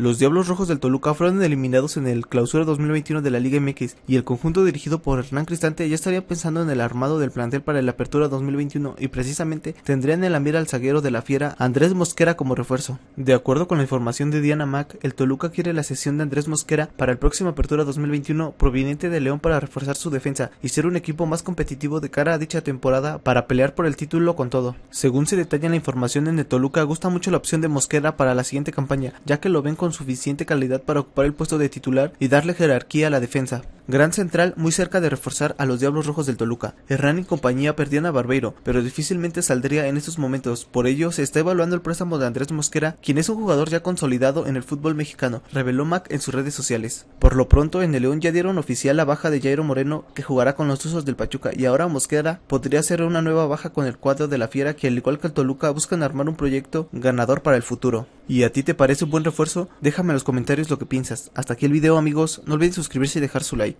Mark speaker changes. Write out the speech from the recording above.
Speaker 1: Los Diablos Rojos del Toluca fueron eliminados en el clausura 2021 de la Liga MX y el conjunto dirigido por Hernán Cristante ya estaría pensando en el armado del plantel para la apertura 2021 y precisamente tendrían el mira al zaguero de la fiera Andrés Mosquera como refuerzo. De acuerdo con la información de Diana Mack, el Toluca quiere la sesión de Andrés Mosquera para el próximo apertura 2021 proveniente de León para reforzar su defensa y ser un equipo más competitivo de cara a dicha temporada para pelear por el título con todo. Según se detalla en la información en el Toluca gusta mucho la opción de Mosquera para la siguiente campaña ya que lo ven con suficiente calidad para ocupar el puesto de titular y darle jerarquía a la defensa. Gran Central muy cerca de reforzar a los Diablos Rojos del Toluca. Herrán y compañía perdían a Barbeiro, pero difícilmente saldría en estos momentos. Por ello, se está evaluando el préstamo de Andrés Mosquera, quien es un jugador ya consolidado en el fútbol mexicano, reveló Mac en sus redes sociales. Por lo pronto, en el León ya dieron oficial la baja de Jairo Moreno, que jugará con los Tuzos del Pachuca, y ahora Mosquera podría ser una nueva baja con el cuadro de la Fiera, que al igual que el Toluca buscan armar un proyecto ganador para el futuro. ¿Y a ti te parece un buen refuerzo? Déjame en los comentarios lo que piensas. Hasta aquí el video amigos, no olviden suscribirse y dejar su like.